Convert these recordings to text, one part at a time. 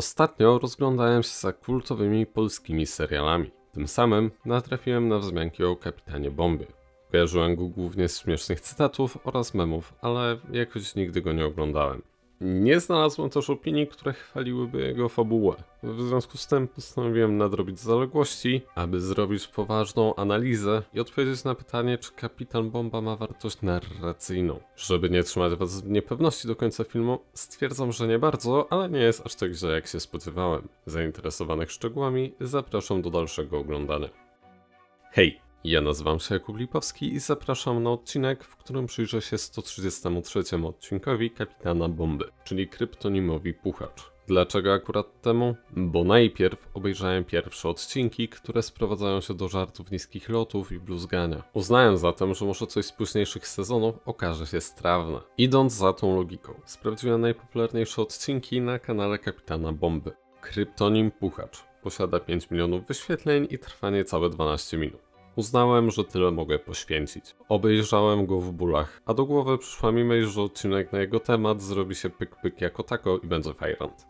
Ostatnio rozglądałem się za kultowymi polskimi serialami. Tym samym natrafiłem na wzmianki o Kapitanie Bomby. Kojarzyłem go głównie z śmiesznych cytatów oraz memów, ale jakoś nigdy go nie oglądałem. Nie znalazłem też opinii, które chwaliłyby jego fabułę. W związku z tym postanowiłem nadrobić zaległości, aby zrobić poważną analizę i odpowiedzieć na pytanie, czy Kapitan Bomba ma wartość narracyjną. Żeby nie trzymać was w niepewności do końca filmu, stwierdzam, że nie bardzo, ale nie jest aż tak źle jak się spodziewałem. Zainteresowanych szczegółami zapraszam do dalszego oglądania. Hej! Ja nazywam się Jakub Lipowski i zapraszam na odcinek, w którym przyjrzę się 133 odcinkowi Kapitana Bomby, czyli kryptonimowi Puchacz. Dlaczego akurat temu? Bo najpierw obejrzałem pierwsze odcinki, które sprowadzają się do żartów niskich lotów i bluzgania. Uznałem zatem, że może coś z późniejszych sezonów okaże się strawne. Idąc za tą logiką, sprawdziłem najpopularniejsze odcinki na kanale Kapitana Bomby. Kryptonim Puchacz posiada 5 milionów wyświetleń i trwa niecałe 12 minut. Uznałem, że tyle mogę poświęcić. Obejrzałem go w bólach, a do głowy przyszła mi myśl, że odcinek na jego temat zrobi się pyk-pyk jako tako i będzie fajrant.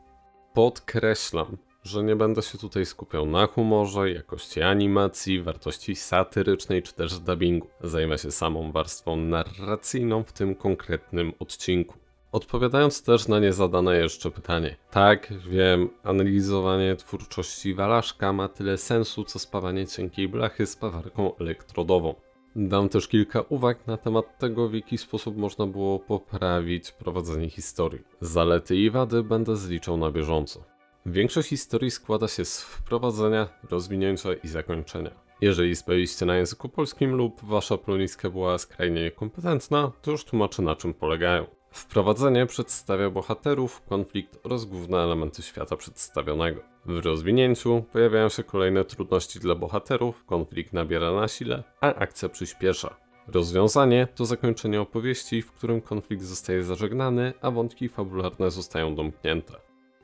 Podkreślam, że nie będę się tutaj skupiał na humorze, jakości animacji, wartości satyrycznej czy też dubbingu. Zajmę się samą warstwą narracyjną w tym konkretnym odcinku. Odpowiadając też na niezadane jeszcze pytanie. Tak, wiem, analizowanie twórczości Walaszka ma tyle sensu, co spawanie cienkiej blachy z pawarką elektrodową. Dam też kilka uwag na temat tego, w jaki sposób można było poprawić prowadzenie historii. Zalety i wady będę zliczał na bieżąco. Większość historii składa się z wprowadzenia, rozwinięcia i zakończenia. Jeżeli spaliście na języku polskim lub wasza ploniska była skrajnie niekompetentna, to już tłumaczę na czym polegają. Wprowadzenie przedstawia bohaterów, konflikt oraz główne elementy świata przedstawionego. W rozwinięciu pojawiają się kolejne trudności dla bohaterów, konflikt nabiera na sile, a akcja przyspiesza. Rozwiązanie to zakończenie opowieści, w którym konflikt zostaje zażegnany, a wątki fabularne zostają domknięte.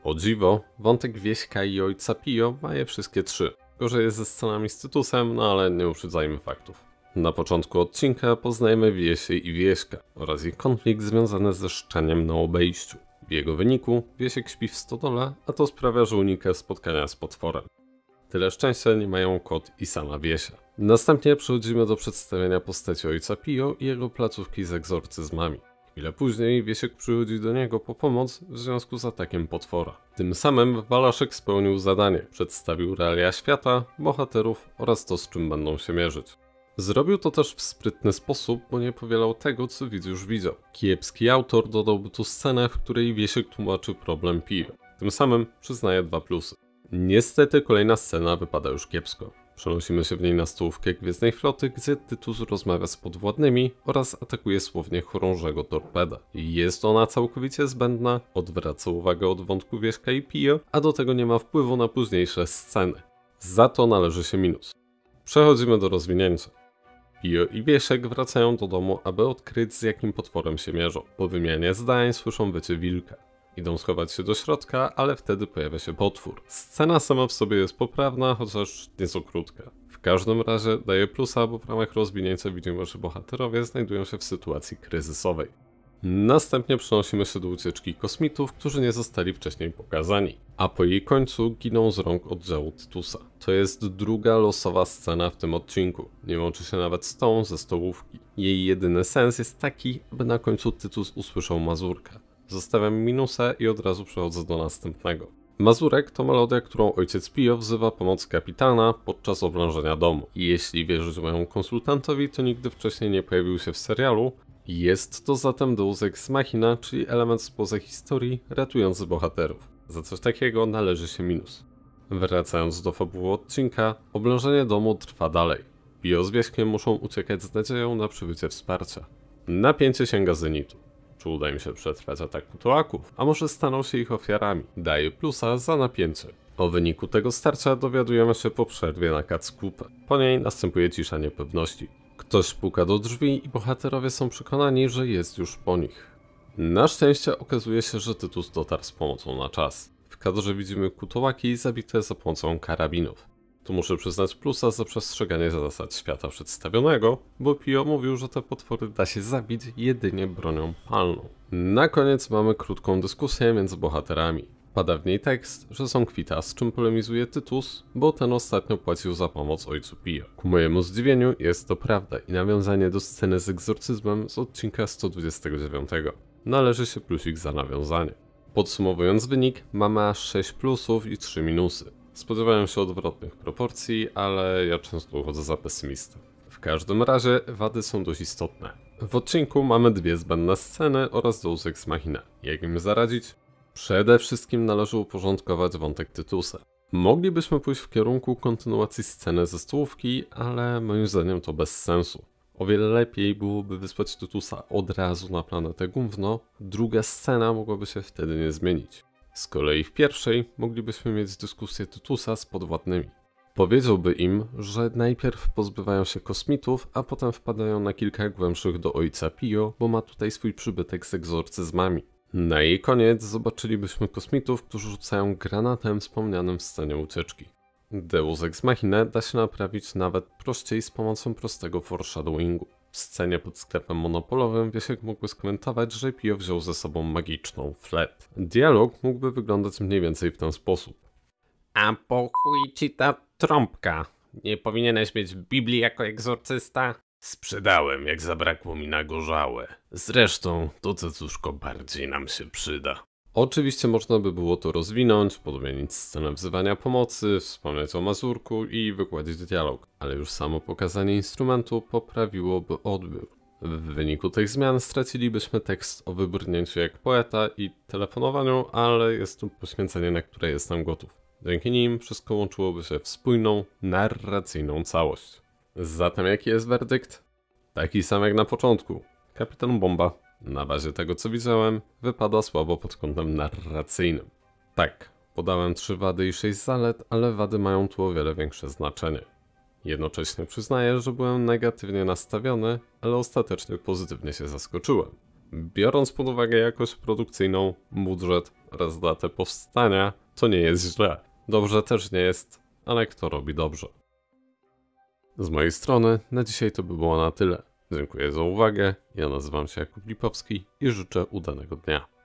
O dziwo, wątek Wieśka i ojca Pio ma je wszystkie trzy. Gorzej jest ze scenami z Tytusem, no ale nie uprzedzajmy faktów. Na początku odcinka poznajemy Wiesię i Wieśka oraz jej konflikt związany ze szczeniem na obejściu. W jego wyniku Wiesiek śpi w stodole, a to sprawia, że unika spotkania z potworem. Tyle szczęścia nie mają kot i sama Wiesia. Następnie przechodzimy do przedstawienia postaci ojca Pio i jego placówki z egzorcyzmami. Chwilę później Wiesiek przychodzi do niego po pomoc w związku z atakiem potwora. Tym samym Walaszek spełnił zadanie, przedstawił realia świata, bohaterów oraz to z czym będą się mierzyć. Zrobił to też w sprytny sposób, bo nie powielał tego, co widz już widział. Kiepski autor dodałby tu scenę, w której Wiesiek tłumaczy problem piwa. Tym samym przyznaje dwa plusy. Niestety kolejna scena wypada już kiepsko. Przenosimy się w niej na stołówkę Gwiezdnej Floty, gdzie Tytus rozmawia z podwładnymi oraz atakuje słownie chorążego torpeda. Jest ona całkowicie zbędna, odwraca uwagę od wątku Wieszka i Pio, a do tego nie ma wpływu na późniejsze sceny. Za to należy się minus. Przechodzimy do rozwinięcia. Pio i Wieszek wracają do domu, aby odkryć z jakim potworem się mierzą. Po wymianie zdań słyszą wycie wilka. Idą schować się do środka, ale wtedy pojawia się potwór. Scena sama w sobie jest poprawna, chociaż nieco krótka. W każdym razie daje plusa, bo w ramach rozwinięcia widzimy, że bohaterowie znajdują się w sytuacji kryzysowej. Następnie przenosimy się do ucieczki kosmitów, którzy nie zostali wcześniej pokazani, a po jej końcu giną z rąk oddziału Tytusa. To jest druga losowa scena w tym odcinku, nie łączy się nawet z tą ze stołówki. Jej jedyny sens jest taki, aby na końcu Tytus usłyszał mazurkę. Zostawiam minusę i od razu przechodzę do następnego. Mazurek to melodia, którą ojciec Pio wzywa pomoc kapitana podczas oblężenia domu. jeśli wierzyć moją konsultantowi, to nigdy wcześniej nie pojawił się w serialu, jest to zatem Deus Ex Machina, czyli element spoza historii ratujący bohaterów. Za coś takiego należy się minus. Wracając do fabuły odcinka, oblężenie domu trwa dalej. Bio z wieśkiem muszą uciekać z nadzieją na przybycie wsparcia. Napięcie sięga zenitu. Czy uda im się przetrwać atak putołaków, a może staną się ich ofiarami? Daje plusa za napięcie. O wyniku tego starcia dowiadujemy się po przerwie na Kackupa. Po niej następuje cisza niepewności. Ktoś puka do drzwi i bohaterowie są przekonani, że jest już po nich. Na szczęście okazuje się, że Tytus dotarł z pomocą na czas. W kadrze widzimy kutowaki zabite za pomocą karabinów. Tu muszę przyznać plusa za przestrzeganie zasad świata przedstawionego, bo Pio mówił, że te potwory da się zabić jedynie bronią palną. Na koniec mamy krótką dyskusję między bohaterami. Pada w niej tekst, że są kwita, z czym polemizuje Tytus, bo ten ostatnio płacił za pomoc ojcu Pio. Ku mojemu zdziwieniu jest to prawda i nawiązanie do sceny z egzorcyzmem z odcinka 129. Należy się plusik za nawiązanie. Podsumowując wynik, mamy aż 6 plusów i 3 minusy. Spodziewałem się odwrotnych proporcji, ale ja często uchodzę za pesymistę. W każdym razie wady są dość istotne. W odcinku mamy dwie zbędne sceny oraz Deus z Machina. Jak im zaradzić? Przede wszystkim należy uporządkować wątek Tytusa. Moglibyśmy pójść w kierunku kontynuacji sceny ze stołówki, ale moim zdaniem to bez sensu. O wiele lepiej byłoby wysłać Tytusa od razu na planetę gówno, druga scena mogłaby się wtedy nie zmienić. Z kolei w pierwszej moglibyśmy mieć dyskusję Tytusa z podwładnymi. Powiedziałby im, że najpierw pozbywają się kosmitów, a potem wpadają na kilka głębszych do ojca Pio, bo ma tutaj swój przybytek z egzorcyzmami. Na jej koniec zobaczylibyśmy kosmitów, którzy rzucają granatem wspomnianym w scenie ucieczki. Deus Ex Machina da się naprawić nawet prościej z pomocą prostego foreshadowingu. W scenie pod sklepem monopolowym Wiesiek mógłby skomentować, że Pio wziął ze sobą magiczną flet. Dialog mógłby wyglądać mniej więcej w ten sposób. A po chuj ci ta trąbka? Nie powinieneś mieć Biblii jako egzorcysta? Sprzedałem, jak zabrakło mi na gorzałe. Zresztą to cecuszko bardziej nam się przyda. Oczywiście można by było to rozwinąć, podmienić scenę wzywania pomocy, wspomnieć o mazurku i wykładzić dialog, ale już samo pokazanie instrumentu poprawiłoby odbiór. W wyniku tych zmian stracilibyśmy tekst o wybrnięciu jak poeta i telefonowaniu, ale jest to poświęcenie, na które jestem gotów. Dzięki nim wszystko łączyłoby się w spójną, narracyjną całość. Zatem jaki jest werdykt? Taki sam jak na początku. Kapitan Bomba, na bazie tego co widziałem, wypada słabo pod kątem narracyjnym. Tak, podałem 3 wady i 6 zalet, ale wady mają tu o wiele większe znaczenie. Jednocześnie przyznaję, że byłem negatywnie nastawiony, ale ostatecznie pozytywnie się zaskoczyłem. Biorąc pod uwagę jakość produkcyjną, budżet oraz datę powstania, to nie jest źle. Dobrze też nie jest, ale kto robi dobrze? Z mojej strony na dzisiaj to by było na tyle. Dziękuję za uwagę, ja nazywam się Jakub Lipowski i życzę udanego dnia.